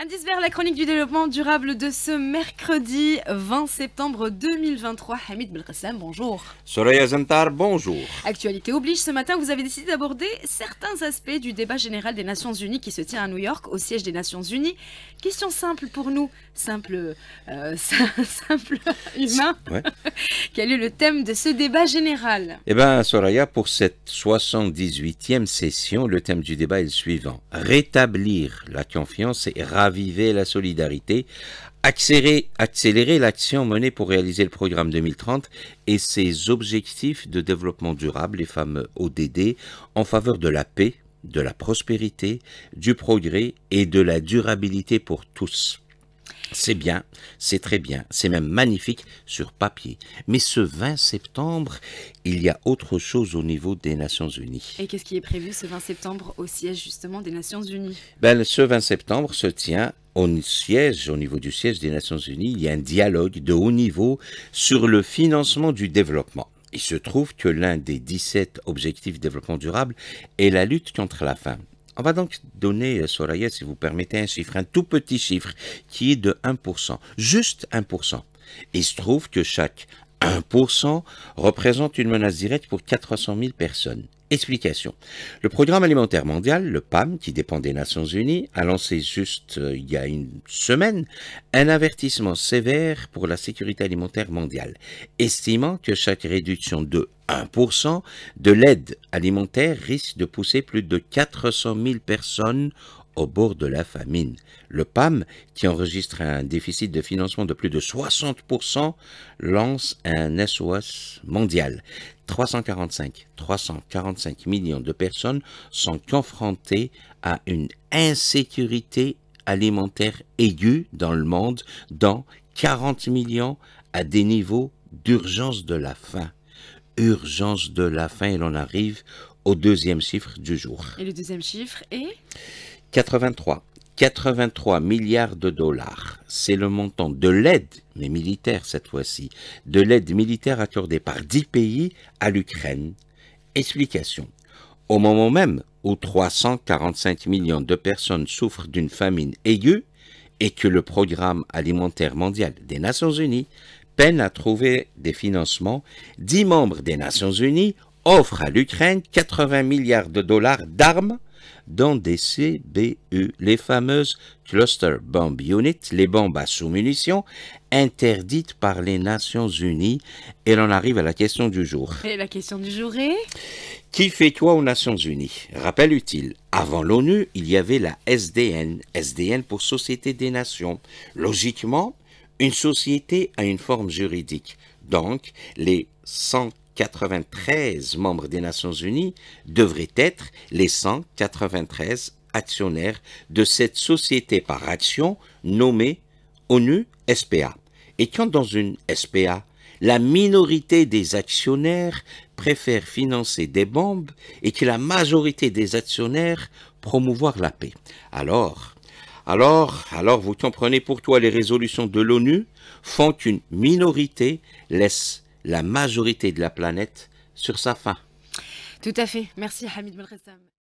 Indice vers la chronique du développement durable de ce mercredi 20 septembre 2023. Hamid Belkhassam, bonjour. Soraya Zantar, bonjour. Actualité oblige, ce matin, vous avez décidé d'aborder certains aspects du débat général des Nations Unies qui se tient à New York, au siège des Nations Unies. Question simple pour nous, simple, euh, simple humain. Quel est le thème de ce débat général Eh bien, Soraya, pour cette 78e session, le thème du débat est le suivant. Rétablir la confiance et raviver la solidarité, accélérer, accélérer l'action menée pour réaliser le programme 2030 et ses objectifs de développement durable, les fameux ODD, en faveur de la paix, de la prospérité, du progrès et de la durabilité pour tous. C'est bien, c'est très bien, c'est même magnifique sur papier. Mais ce 20 septembre, il y a autre chose au niveau des Nations Unies. Et qu'est-ce qui est prévu ce 20 septembre au siège justement des Nations Unies ben, Ce 20 septembre se tient au siège, au niveau du siège des Nations Unies, il y a un dialogue de haut niveau sur le financement du développement. Il se trouve que l'un des 17 objectifs de développement durable est la lutte contre la faim. On va donc donner, euh, Soraya, si vous permettez, un chiffre, un tout petit chiffre, qui est de 1%, juste 1%. Il se trouve que chaque 1% représente une menace directe pour 400 000 personnes. Explication. Le Programme alimentaire mondial, le PAM, qui dépend des Nations Unies, a lancé juste euh, il y a une semaine un avertissement sévère pour la sécurité alimentaire mondiale, estimant que chaque réduction de 1% de l'aide alimentaire risque de pousser plus de 400 000 personnes au bord de la famine. Le PAM, qui enregistre un déficit de financement de plus de 60%, lance un SOS mondial. 345, 345 millions de personnes sont confrontées à une insécurité alimentaire aiguë dans le monde, dont 40 millions à des niveaux d'urgence de la faim. Urgence de la faim, et l'on arrive au deuxième chiffre du jour. Et le deuxième chiffre est 83. 83 milliards de dollars, c'est le montant de l'aide, mais militaire cette fois-ci, de l'aide militaire accordée par 10 pays à l'Ukraine. Explication. Au moment même où 345 millions de personnes souffrent d'une famine aiguë et que le programme alimentaire mondial des Nations Unies peine à trouver des financements, 10 membres des Nations Unies offrent à l'Ukraine 80 milliards de dollars d'armes dans des CBU, les fameuses Cluster Bomb Unit, les bombes à sous-munitions, interdites par les Nations Unies. Et l'on arrive à la question du jour. Et la question du jour est Qui fait toi aux Nations Unies Rappel utile, avant l'ONU, il y avait la SDN, SDN pour Société des Nations. Logiquement, une société a une forme juridique. Donc, les 100 93 membres des Nations Unies devraient être les 193 actionnaires de cette société par action nommée ONU-SPA. Et quand dans une SPA, la minorité des actionnaires préfère financer des bombes et que la majorité des actionnaires promouvoir la paix. Alors, alors, alors vous comprenez toi les résolutions de l'ONU font qu'une minorité, laisse la majorité de la planète sur sa fin. Tout à fait. Merci Hamid Belressam.